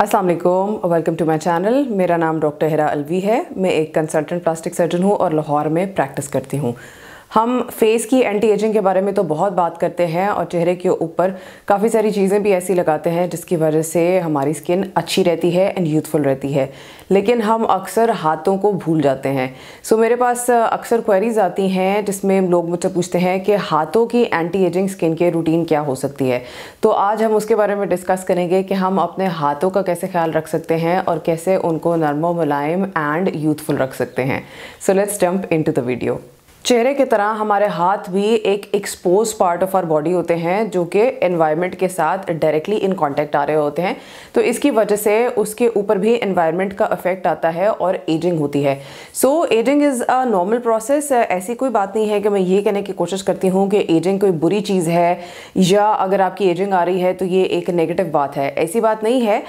Aslam welcome to my channel मेरा नाम doctor हिरा अलवी है मैं एक कंसल्टेंट प्लास्टिक सर्जन हूँ और लाहौर में प्रैक्टिस करती हूँ हम फेस की एंटी एजिंग के बारे में तो बहुत बात करते हैं और चेहरे के ऊपर काफ़ी सारी चीज़ें भी ऐसी लगाते हैं जिसकी वजह से हमारी स्किन अच्छी रहती है एंड यूथफुल रहती है लेकिन हम अक्सर हाथों को भूल जाते हैं सो so, मेरे पास अक्सर क्वेरीज आती हैं जिसमें लोग मुझसे पूछते हैं कि हाथों की anti ageing skin care routine क्या हो सकती है तो आज हम उसके बारे में डिस्कस करेंगे कि हम अपने हाथों का कैसे ख्याल रख सकते हैं और कैसे उनको नरमो मुलायम एंड यूथफुल रख सकते हैं so let's jump into the video चेहरे की तरह हमारे हाथ भी एक expose part of our body होते हैं जो कि एनवायरनमेंट के साथ डायरेक्टली इन कांटेक्ट आ रहे होते हैं तो इसकी वजह से उसके ऊपर भी एनवायरनमेंट का इफेक्ट आता है और एजिंग होती है so ageing is a normal process ऐसी कोई बात नहीं है कि मैं ये कहने की कोशिश करती हूँ कि एजिंग कोई बुरी चीज़ है या अगर आपकी एजिंग आ रही है तो ये एक नेगेटिव बात है ऐसी बात नहीं है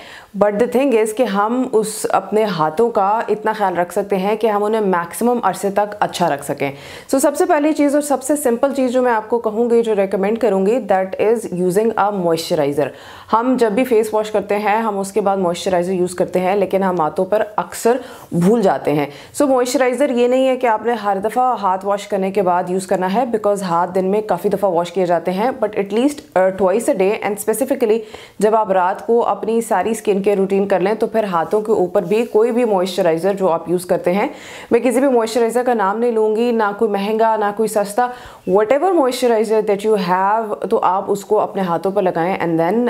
बट द थिंग इज़ कि हम उस अपने हाथों का इतना ख्याल रख सकते हैं कि हम उन्हें मैक्सिमम अरसे तक अच्छा रख सकें सो so, सबसे पहली चीज़ और सबसे सिंपल चीज़ जो मैं आपको कहूँगी जो रिकमेंड करूँगी that is using a moisturiser हम जब भी फेस वॉश करते हैं हम उसके बाद मॉइस्चराइज़र यूज़ करते हैं लेकिन हम हाथों पर अक्सर भूल जाते हैं सो so, मॉइस्चराइज़र ये नहीं है कि आपने हर दफ़ा हाथ वॉश करने के बाद यूज़ करना है बिकॉज हाथ दिन में काफ़ी दफ़ा वॉश किए जाते हैं but at least twice a day and specifically जब आप रात को अपनी सारी स्किन केयर रूटीन कर लें तो फिर हाथों के ऊपर भी कोई भी मॉइस्चराइज़र जो आप यूज़ करते हैं मैं किसी भी मॉइस्चराइज़र का नाम नहीं लूँगी ना कोई महंगा ना कोई सस्ता whatever moisturiser that you have तो आप उसको अपने हाथों पर लगाएं and then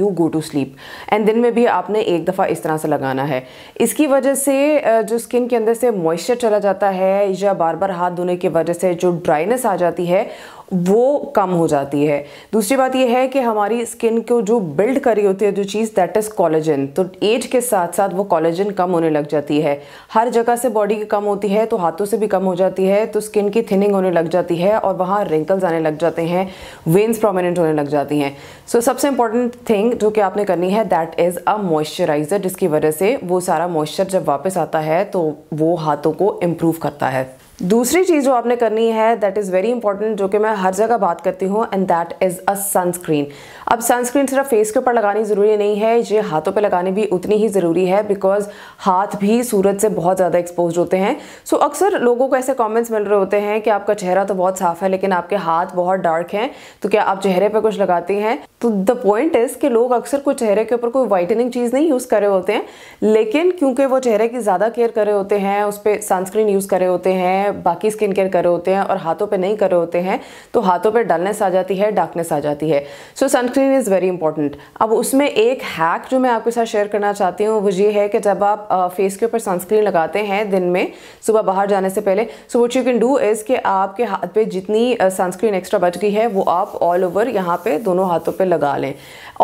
you go to sleep and दिन में भी आपने एक दफ़ा इस तरह से लगाना है इसकी वजह से uh, जो स्किन के अंदर से मॉइस्चर चला जाता है या बार बार हाथ धोने की वजह से जो ड्राइनेस आ जाती है वो कम हो जाती है दूसरी बात यह है कि हमारी स्किन को जो बिल्ड करी होती है जो चीज़ दैट इज़ कॉलेजन तो एज के साथ साथ वो कॉलेजन कम होने लग जाती है हर जगह से बॉडी की कम होती है तो हाथों से भी कम हो जाती है तो स्किन की थिनिंग होने लग जाती है और वहाँ रिंकल्स आने लग जाते हैं वेन्स प्रोमिनेंट होने लग जाती हैं सो so, सबसे इंपॉर्टेंट थिंग जो कि आपने करनी है दैट इज़ अ मॉइस्चराइज़र जिसकी वजह से वो सारा मॉइस्चर जब वापस आता है तो वो हाथों को इम्प्रूव करता है दूसरी चीज़ जो आपने करनी है दैट इज़ वेरी इंपॉर्टेंट जो कि मैं हर जगह बात करती हूँ and that is a sunscreen अब सनस्क्रीन सिर्फ फेस के ऊपर लगानी ज़रूरी नहीं है ये हाथों पे लगानी भी उतनी ही ज़रूरी है बिकॉज हाथ भी सूरज से बहुत ज़्यादा एक्सपोज होते हैं सो so, अक्सर लोगों को ऐसे कॉमेंट्स मिल रहे होते हैं कि आपका चेहरा तो बहुत साफ़ है लेकिन आपके हाथ बहुत डार्क हैं तो क्या आप चेहरे पर कुछ लगाती हैं तो द पॉइंट इज़ कि लोग अक्सर कोई चेहरे के ऊपर कोई वाइटनिंग चीज़ नहीं यूज़ करे होते हैं लेकिन क्योंकि वो चेहरे की ज़्यादा केयर करे होते हैं उस पर सनस्क्रीन यूज़ करे होते हैं हैं बाकी स्किन केयर कर रहे होते हैं और हाथों पे नहीं कर रहे होते हैं तो हाथों पे डलनेस आ जाती है डार्कनेस आ जाती है so sunscreen is very important अब उसमें एक हैक जो मैं आपके साथ शेयर करना चाहती हूँ वो ये है कि जब आप फेस के ऊपर सनस्क्रीन लगाते हैं दिन में सुबह बाहर जाने से पहले so what you can do is कि आपके हाथ पे जितनी सनस्क्रीन एक्स्ट्रा बच गई है वो आप ऑल ओवर यहाँ पर दोनों हाथों पर लगा लें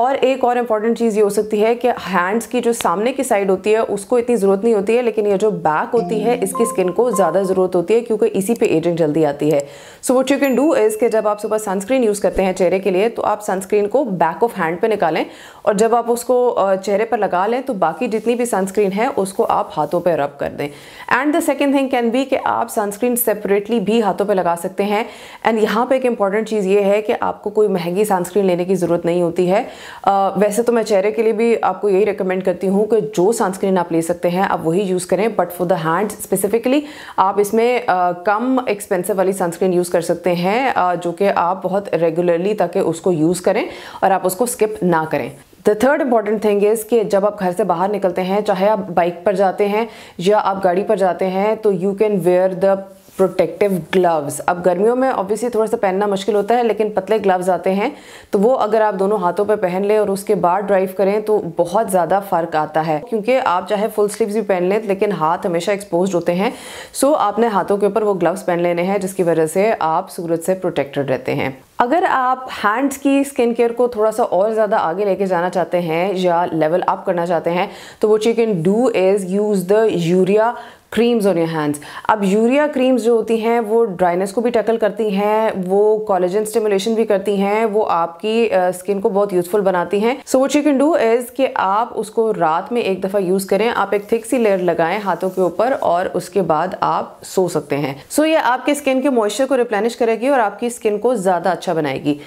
और एक और इम्पॉर्टेंट चीज़ ये हो सकती है कि हैंड्स की जो सामने की साइड होती है उसको इतनी ज़रूरत नहीं होती है लेकिन ये जो बैक होती है इसकी स्किन को ज़्यादा ज़रूरत होती है होती है क्योंकि इसी पे एजिंग जल्दी आती है so what you can do is कि जब आप सुबह सनस्क्रीन यूज़ करते हैं चेहरे के लिए तो आप सनस्क्रीन को बैक ऑफ हैंड पे निकालें और जब आप उसको चेहरे पर लगा लें तो बाकी जितनी भी सनस्क्रीन है उसको आप हाथों पर रब कर दें and the second thing can be कि आप सनस्क्रीन सेपरेटली भी हाथों पर लगा सकते हैं एंड यहाँ पर एक इंपॉर्टेंट चीज़ ये है कि आपको कोई महंगी सनस्क्रीन लेने की ज़रूरत नहीं होती है uh, वैसे तो मैं चेहरे के लिए भी आपको यही रिकमेंड करती हूँ कि जो सनस्क्रीन आप ले सकते हैं आप वही यूज़ करें but for the hand specifically आप इसमें कम एक्सपेंसिव वाली सनस्क्रीन यूज़ कर सकते हैं जो कि आप बहुत रेगुलरली ताकि उसको यूज़ करें और आप उसको स्किप ना करें the third important thing is कि जब आप घर से बाहर निकलते हैं चाहे आप बाइक पर जाते हैं या आप गाड़ी पर जाते हैं तो you can wear the protective gloves अब गर्मियों में ऑब्वियसली थोड़ा सा पहनना मुश्किल होता है लेकिन पतले ग्लव्स आते हैं तो वो अगर आप दोनों हाथों पर पहन लें और उसके बाद ड्राइव करें तो बहुत ज़्यादा फ़र्क आता है क्योंकि आप चाहे फुल स्लीव्स भी पहन लें लेकिन हाथ हमेशा एक्सपोज होते हैं सो आपने हाथों के ऊपर वो ग्लव्स पहन लेने हैं जिसकी वजह से आप सूरज से प्रोटेक्टेड रहते हैं अगर आप हैंड्स की स्किन केयर को थोड़ा सा और ज़्यादा आगे लेके जाना चाहते हैं या लेवल अप करना चाहते हैं तो वो you can do is use the urea creams on your hands अब यूरिया क्रीम्स जो होती हैं वो ड्राइनेस को भी टैकल करती हैं वो कॉलेजन स्टिमुलेशन भी करती हैं वो आपकी स्किन uh, को बहुत यूजफुल बनाती हैं so what you can do is कि आप उसको रात में एक दफ़ा यूज़ करें आप एक थिक सी लेयर लगाएं हाथों के ऊपर और उसके बाद आप सो सकते हैं सो so, ये आपके स्किन के मॉइस्चर को रिप्लेनिश करेगी और आपकी स्किन को ज़्यादा अच्छा बनाएगी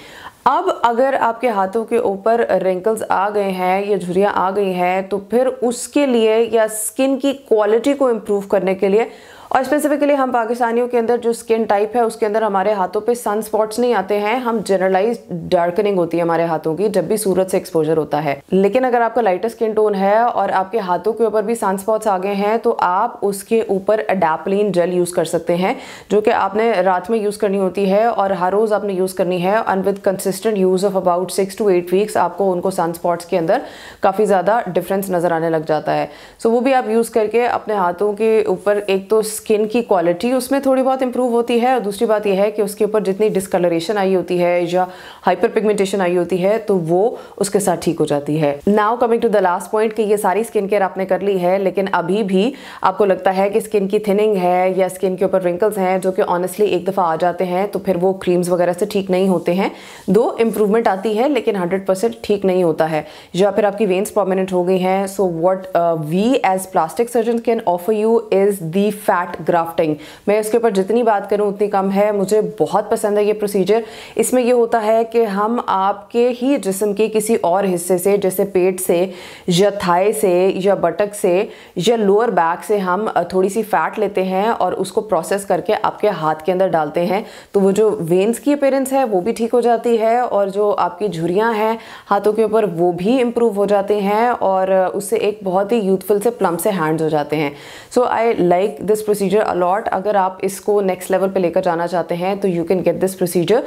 अब अगर आपके हाथों के ऊपर रिंकल्स आ गए हैं या झुरियाँ आ गई हैं तो फिर उसके लिए या स्किन की क्वालिटी को इम्प्रूव करने के लिए और स्पेसिफिकली हम पाकिस्तानियों के अंदर जो स्किन टाइप है उसके अंदर हमारे हाथों पे सन स्पॉट्स नहीं आते हैं हम जनरलाइज डार्कनिंग होती है हमारे हाथों की जब भी सूरज से एक्सपोजर होता है लेकिन अगर आपका लाइटर स्किन टोन है और आपके हाथों के ऊपर भी सन स्पॉट्स आ गए हैं तो आप उसके ऊपर अडापलिन जेल यूज़ कर सकते हैं जो कि आपने रात में यूज़ करनी होती है और हर रोज़ आपने यूज़ करनी है and with consistent use of about six to eight weeks आपको उनको सन स्पॉट्स के अंदर काफ़ी ज़्यादा डिफरेंस नज़र आने लग जाता है सो so, वो भी आप यूज़ करके अपने हाथों के ऊपर एक तो स्किन की क्वालिटी उसमें थोड़ी बहुत इंप्रूव होती है और दूसरी बात यह है कि उसके ऊपर जितनी डिस्कलरेशन आई होती है या हाइपर पिगमेंटेशन आई होती है तो वो उसके साथ ठीक हो जाती है now coming to the last point कि ये सारी स्किन केयर आपने कर ली है लेकिन अभी भी आपको लगता है कि स्किन की थिनिंग है या स्किन के ऊपर रिंकल्स हैं जो कि ऑनेस्टली एक दफ़ा आ जाते हैं तो फिर वो क्रीम्स वगैरह से ठीक नहीं होते हैं दो इम्प्रूवमेंट आती है लेकिन हंड्रेड परसेंट ठीक नहीं होता है या फिर आपकी वेंस प्रोमिनेंट हो गई हैं so what we as plastic surgeon can offer you is the fat fat grafting मैं उसके ऊपर जितनी बात करूँ उतनी कम है मुझे बहुत पसंद है ये प्रोसीजर इसमें ये होता है कि हम आपके ही जिसम के किसी और हिस्से से जैसे पेट से या थाए से या बटक से या लोअर बैक से हम थोड़ी सी फैट लेते हैं और उसको प्रोसेस करके आपके हाथ के अंदर डालते हैं तो वो जो वेंस की अपेयरेंस है वो भी ठीक हो जाती है और जो आपकी झुरियाँ हैं हाथों के ऊपर वो भी इम्प्रूव हो जाते हैं और उससे एक बहुत ही यूथफुल से प्लम से हैंड्स हो जाते हैं so I like this procedure a lot अगर आप इसको नेक्स्ट लेवल पे लेकर जाना चाहते हैं तो you can get this procedure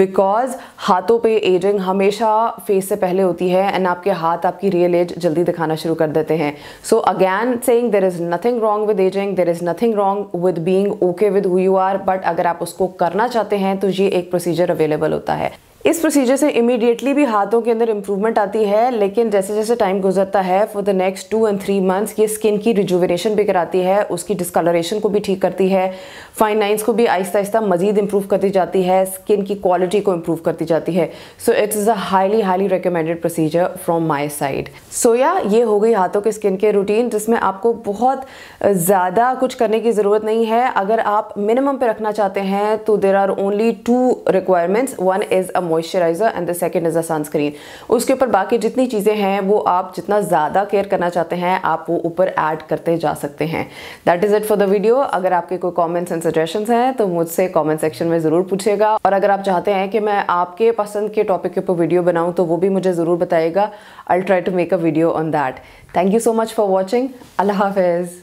because हाथों पे एजिंग हमेशा फेस से पहले होती है एंड आपके हाथ आपकी रियल एज जल्दी दिखाना शुरू कर देते हैं so again saying there is nothing wrong with ageing there is nothing wrong with being okay with who you are but अगर आप उसको करना चाहते हैं तो ये एक प्रोसीजर अवेलेबल होता है इस प्रोसीजर से इमीडिएटली भी हाथों के अंदर इम्प्रूवमेंट आती है लेकिन जैसे जैसे टाइम गुजरता है for the next two and three months ये स्किन की रिजुविनेशन भी कराती है उसकी डिस्कलरेशन को भी ठीक करती है फाइन लाइन्स को भी आहिस्ता आहिस्ता मजीद इंप्रूव करती जाती है स्किन की क्वालिटी को इम्प्रूव करती जाती है so it's is a highly highly recommended procedure from my side so या ये हो गई हाथों के स्किन के रूटीन जिसमें आपको बहुत ज़्यादा कुछ करने की ज़रूरत नहीं है अगर आप मिनिमम पर रखना चाहते हैं तो there are only two requirements one is a moisturiser and the second is a sunscreen उसके ऊपर बाकी जितनी चीज़ें हैं वो आप जितना ज़्यादा केयर करना चाहते हैं आप वो ऊपर ऐड करते जा सकते हैं that is it for the video अगर आपके कोई कॉमेंट्स एंड सजेशन हैं तो मुझसे कॉमेंट सेक्शन में ज़रूर पूछेगा और अगर आप चाहते हैं कि मैं आपके पसंद के टॉपिक के ऊपर वीडियो बनाऊँ तो वो भी मुझे ज़रूर बताएगा I try to make a video on that thank you so much for watching Allah हाफिज़